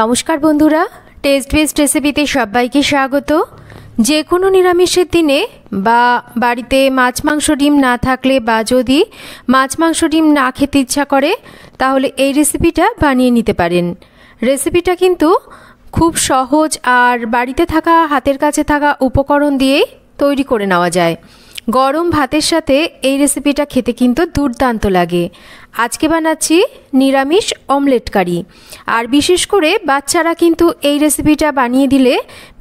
নমস্কার বন্ধুরা test best রেসিপিতে সবাইকে স্বাগত যে কোনো নিরামিষের দিনে বা বাড়িতে মাছ মাংস ডিম না থাকলে বা যদি মাছ মাংস ডিম না খেতে ইচ্ছা করে তাহলে এই রেসিপিটা বানিয়ে নিতে পারেন রেসিপিটা কিন্তু খুব সহজ আর বাড়িতে থাকা হাতের কাছে থাকা উপকরণ দিয়েই তৈরি করে নেওয়া যায় গরম ভাতের সাথে এই রেসিপিটা খেতে কিন্তু দুর্দান্ত লাগে আজকে বানাচ্ছি নিরামিষ অমলেট কারি আর বিশেষ করে বাচ্চারা কিন্তু এই রেসিপিটা বানিয়ে দিলে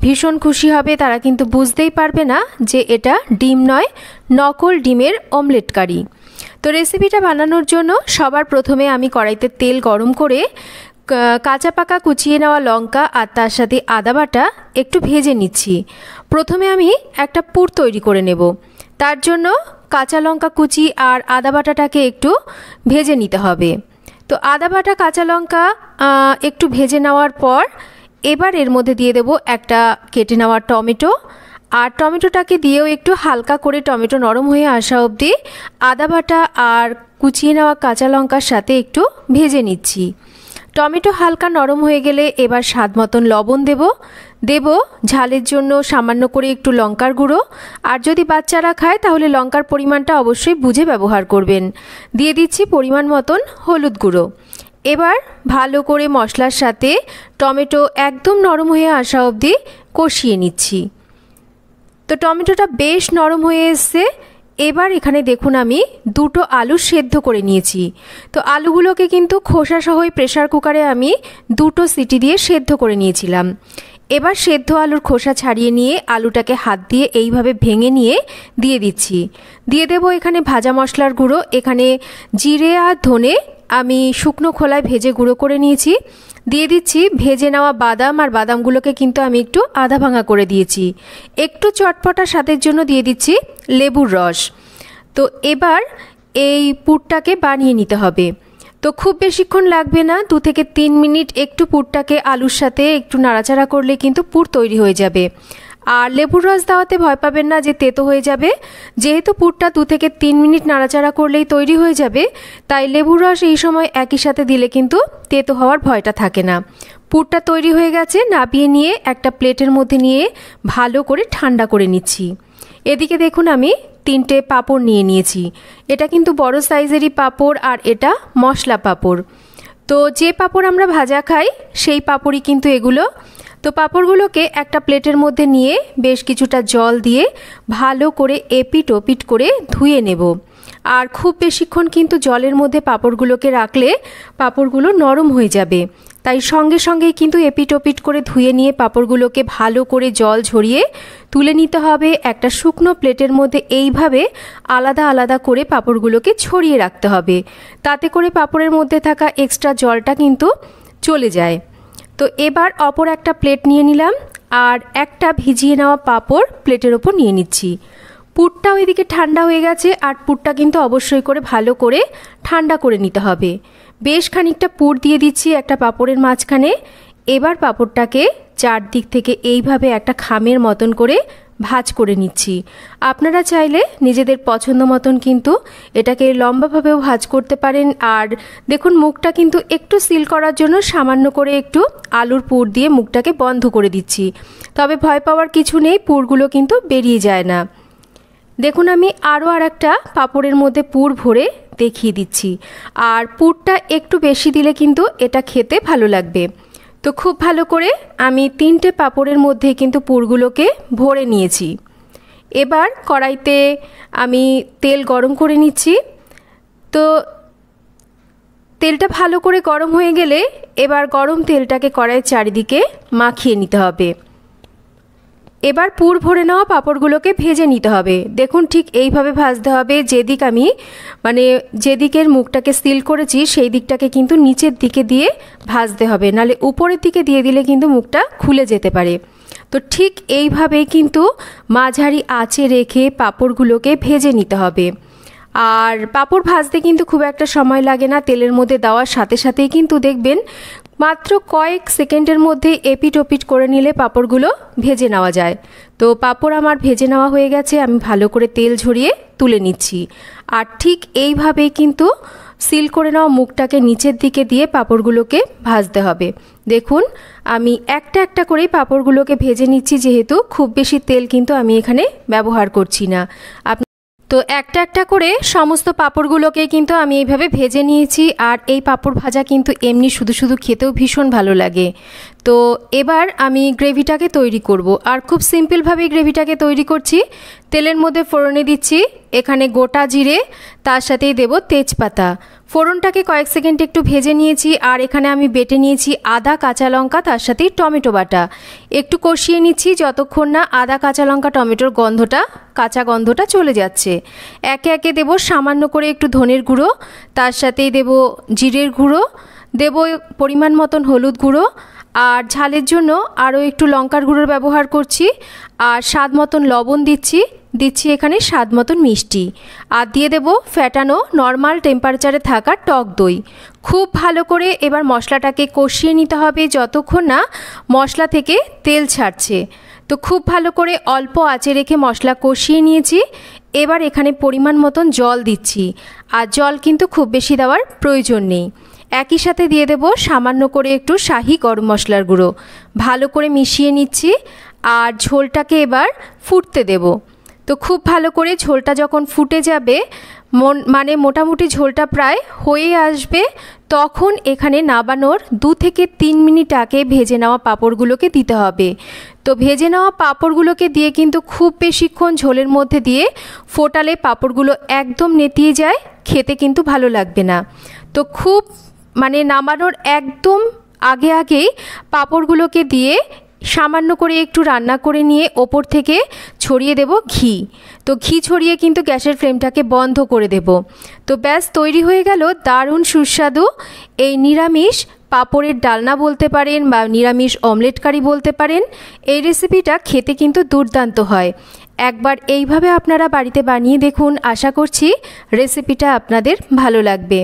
ভীষণ খুশি হবে তারা কিন্তু বুঝতেই পারবে না যে এটা ডিম নয় নকল ডিমের অমলেট কারি তো রেসিপিটা বানানোর জন্য সবার প্রথমে আমি কড়াইতে তেল গরম করে কাঁচা পাকা কুচিয়ে নেওয়া লঙ্কা আর তার সাথে আদা বাটা একটু ভেজে নিচ্ছি প্রথমে আমি একটা পুর তৈরি করে নেব তার জন্য কাঁচা লঙ্কা কুচি আর আদা বাটাটাকে একটু ভেজে নিতে হবে তো আদা বাটা কাঁচা লঙ্কা একটু ভেজে নেওয়ার পর এবার এর মধ্যে দিয়ে দেব একটা কেটে নেওয়া টমেটো আর টমেটোটাকে দিয়েও একটু হালকা করে টমেটো নরম হয়ে আসা অবধি আদা বাটা আর কুচিয়ে নেওয়া কাঁচা লঙ্কার সাথে একটু ভেজে নিচ্ছি টমেটো হালকা নরম হয়ে গেলে এবার স্বাদ মতন লবণ দেব দেব ঝালের জন্য সামান্য করে একটু লঙ্কার গুঁড়ো আর যদি বাচ্চারা খায় তাহলে লঙ্কার পরিমাণটা অবশ্যই বুঝে ব্যবহার করবেন দিয়ে দিচ্ছি পরিমাণ মতন হলুদ গুঁড়ো এবার ভালো করে মশলার সাথে টমেটো একদম নরম হয়ে আসা অবধি কষিয়ে নিচ্ছি তো টমেটোটা বেশ নরম হয়ে এসছে এবার এখানে দেখুন আমি দুটো আলু সেদ্ধ করে নিয়েছি তো আলুগুলোকে কিন্তু খোসাসহই প্রেশার কুকারে আমি দুটো সিটি দিয়ে সেদ্ধ করে নিয়েছিলাম এবার সেদ্ধ আলুর খোসা ছাড়িয়ে নিয়ে আলুটাকে হাত দিয়ে এইভাবে ভেঙে নিয়ে দিয়ে দিচ্ছি দিয়ে দেবো এখানে ভাজা মশলার গুঁড়ো এখানে জিরে আর ধনে আমি শুকনো খোলায় ভেজে গুঁড়ো করে নিয়েছি দিয়ে দিচ্ছি ভেজে নেওয়া বাদাম আর বাদামগুলোকে কিন্তু আমি একটু আধা ভাঙা করে দিয়েছি একটু চটপটা স্বাদের জন্য দিয়ে দিচ্ছি লেবুর রস তো এবার এই পুরটাকে বানিয়ে নিতে হবে তো খুব বেশিক্ষণ লাগবে না দু থেকে তিন মিনিট একটু পুরটাকে আলুর সাথে একটু নাড়াচাড়া করলে কিন্তু পুর তৈরি হয়ে যাবে আর লেবুর রস দেওয়াতে ভয় পাবেন না যে তেতো হয়ে যাবে যেহেতু পুরটা দু থেকে তিন মিনিট নাড়াচাড়া করলেই তৈরি হয়ে যাবে তাই লেবুর রস এই সময় একই সাথে দিলে কিন্তু তেতো হওয়ার ভয়টা থাকে না পুরটা তৈরি হয়ে গেছে নাবিয়ে নিয়ে একটা প্লেটের মধ্যে নিয়ে ভালো করে ঠান্ডা করে নিচ্ছি এদিকে দেখুন আমি তিনটে পাঁপড় নিয়ে নিয়েছি এটা কিন্তু বড় সাইজেরই পাঁপড় আর এটা মশলা পাঁপড় তো যে পাঁপড় আমরা ভাজা খাই সেই পাঁপড়ই কিন্তু এগুলো তো পাঁপড়গুলোকে একটা প্লেটের মধ্যে নিয়ে বেশ কিছুটা জল দিয়ে ভালো করে এপিট ওপিট করে ধুয়ে নেব আর খুব বেশিক্ষণ কিন্তু জলের মধ্যে পাঁপড়গুলোকে রাখলে পাঁপড়গুলো নরম হয়ে যাবে তাই সঙ্গে সঙ্গে কিন্তু এপিটোপিট করে ধুয়ে নিয়ে পাঁপড়গুলোকে ভালো করে জল ঝরিয়ে তুলে নিতে হবে একটা শুকনো প্লেটের মধ্যে এইভাবে আলাদা আলাদা করে পাঁপড়গুলোকে ছড়িয়ে রাখতে হবে তাতে করে পাঁপড়ের মধ্যে থাকা এক্সট্রা জলটা কিন্তু চলে যায় তো এবার অপর একটা প্লেট নিয়ে নিলাম আর একটা ভিজিয়ে নেওয়া পাঁপড় প্লেটের ওপর নিয়ে নিচ্ছি পুরটাও এদিকে ঠান্ডা হয়ে গেছে আর পুরটা কিন্তু অবশ্যই করে ভালো করে ঠান্ডা করে নিতে হবে বেশ খানিকটা পুর দিয়ে দিচ্ছি একটা পাপড়ের মাঝখানে এবার পাপড়টাকে চারদিক থেকে এইভাবে একটা খামের মতন করে ভাজ করে নিচ্ছি আপনারা চাইলে নিজেদের পছন্দ মতন কিন্তু এটাকে লম্বাভাবেও ভাজ করতে পারেন আর দেখুন মুখটা কিন্তু একটু সিল করার জন্য সামান্য করে একটু আলুর পুর দিয়ে মুখটাকে বন্ধ করে দিচ্ছি তবে ভয় পাওয়ার কিছু নেই পুরগুলো কিন্তু বেরিয়ে যায় না দেখুন আমি আরও আর একটা পাপড়ের মধ্যে পুর ভরে দেখিয়ে দিচ্ছি আর পুরটা একটু বেশি দিলে কিন্তু এটা খেতে ভালো লাগবে তো খুব ভালো করে আমি তিনটে পাপড়ের মধ্যে কিন্তু পুরগুলোকে ভরে নিয়েছি এবার কড়াইতে আমি তেল গরম করে নিচ্ছি তো তেলটা ভালো করে গরম হয়ে গেলে এবার গরম তেলটাকে কড়াইয়ের চারিদিকে মাখিয়ে নিতে হবে এবার পুর ভরে নেওয়া পাঁপড়গুলোকে ভেজে নিতে হবে দেখুন ঠিক এইভাবে ভাজতে হবে যেদিক আমি মানে যেদিকের মুখটাকে সিল করেছি সেই দিকটাকে কিন্তু নিচের দিকে দিয়ে ভাজতে হবে নালে উপরের দিকে দিয়ে দিলে কিন্তু মুখটা খুলে যেতে পারে তো ঠিক এইভাবেই কিন্তু মাঝারি আঁচে রেখে পাঁপড়গুলোকে ভেজে নিতে হবে আর পাঁপড় ভাজতে কিন্তু খুব একটা সময় লাগে না তেলের মধ্যে দেওয়ার সাথে সাথেই কিন্তু দেখবেন মাত্র কয়েক সেকেন্ডের মধ্যে এপিট ওপিট করে নিলে পাঁপড়গুলো ভেজে নেওয়া যায় তো পাঁপড় আমার ভেজে নেওয়া হয়ে গেছে আমি ভালো করে তেল ঝরিয়ে তুলে নিচ্ছি আর ঠিক এইভাবেই কিন্তু সিল করে নেওয়া মুখটাকে নিচের দিকে দিয়ে পাঁপড়গুলোকে ভাজতে হবে দেখুন আমি একটা একটা করেই পাঁপড়গুলোকে ভেজে নিচ্ছি যেহেতু খুব বেশি তেল কিন্তু আমি এখানে ব্যবহার করছি না তো একটা একটা করে সমস্ত পাঁপড়গুলোকে কিন্তু আমি এইভাবে ভেজে নিয়েছি আর এই পাঁপড় ভাজা কিন্তু এমনি শুধু শুধু খেতেও ভীষণ ভালো লাগে তো এবার আমি গ্রেভিটাকে তৈরি করব আর খুব সিম্পলভাবে গ্রেভিটাকে তৈরি করছি তেলের মধ্যে ফোড়নে দিচ্ছি এখানে গোটা জিরে তার সাথেই দেব তেজপাতা ফোড়নটাকে কয়েক সেকেন্ড একটু ভেজে নিয়েছি আর এখানে আমি বেটে নিয়েছি আদা কাঁচা লঙ্কা তার সাথে টমেটো বাটা একটু কষিয়ে নিচ্ছি যতক্ষণ না আদা কাঁচা লঙ্কা টমেটোর গন্ধটা কাঁচা গন্ধটা চলে যাচ্ছে একে একে দেব সামান্য করে একটু ধনের গুঁড়ো তার সাথেই দেব জিরের গুঁড়ো দেব পরিমাণ মতন হলুদ গুঁড়ো আর ঝালের জন্য আরও একটু লঙ্কার গুঁড়োর ব্যবহার করছি আর স্বাদ মতন লবণ দিচ্ছি দিচ্ছি এখানে স্বাদ মতন মিষ্টি আর দিয়ে দেব ফ্যাটানো নর্মাল টেম্পারেচারে থাকা টক দই খুব ভালো করে এবার মশলাটাকে কষিয়ে নিতে হবে যতক্ষণ না মশলা থেকে তেল ছাড়ছে তো খুব ভালো করে অল্প আঁচে রেখে মশলা কষিয়ে নিয়েছি এবার এখানে পরিমাণ মতন জল দিচ্ছি আর জল কিন্তু খুব বেশি দেওয়ার প্রয়োজন নেই একই সাথে দিয়ে দেব সামান্য করে একটু শাহি গরম মশলার গুঁড়ো ভালো করে মিশিয়ে নিচ্ছি আর ঝোলটাকে এবার ফুটতে দেব তো খুব ভালো করে ঝোলটা যখন ফুটে যাবে মানে মোটামুটি ঝোলটা প্রায় হয়ে আসবে তখন এখানে নাবানোর দু থেকে তিন মিনিট আগে ভেজে নেওয়া পাঁপড়গুলোকে দিতে হবে তো ভেজে নেওয়া পাঁপড়গুলোকে দিয়ে কিন্তু খুব বেশিক্ষণ ঝোলের মধ্যে দিয়ে ফোটালে পাঁপড়গুলো একদম নেতিয়ে যায় খেতে কিন্তু ভালো লাগবে না তো খুব মানে নামানোর একদম আগে আগেই পাঁপড়গুলোকে দিয়ে সামান্য করে একটু রান্না করে নিয়ে ওপর থেকে ছড়িয়ে দেব ঘি তো ঘি ছড়িয়ে কিন্তু গ্যাসের ফ্লেমটাকে বন্ধ করে দেব তো ব্যাস তৈরি হয়ে গেল দারুণ সুস্বাদু এই নিরামিষ পাপড়ের ডালনা বলতে পারেন বা নিরামিষ অমলেট কারি বলতে পারেন এই রেসিপিটা খেতে কিন্তু দুর্দান্ত হয় একবার এইভাবে আপনারা বাড়িতে বানিয়ে দেখুন আশা করছি রেসিপিটা আপনাদের ভালো লাগবে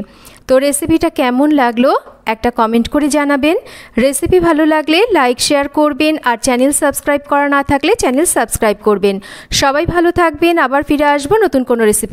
তো রেসিপিটা কেমন লাগলো একটা কমেন্ট করে জানাবেন রেসিপি ভালো লাগলে লাইক শেয়ার করবেন আর চ্যানেল সাবস্ক্রাইব করা না থাকলে চ্যানেল সাবস্ক্রাইব করবেন সবাই ভালো থাকবেন আবার ফিরে আসবো নতুন কোনো রেসিপি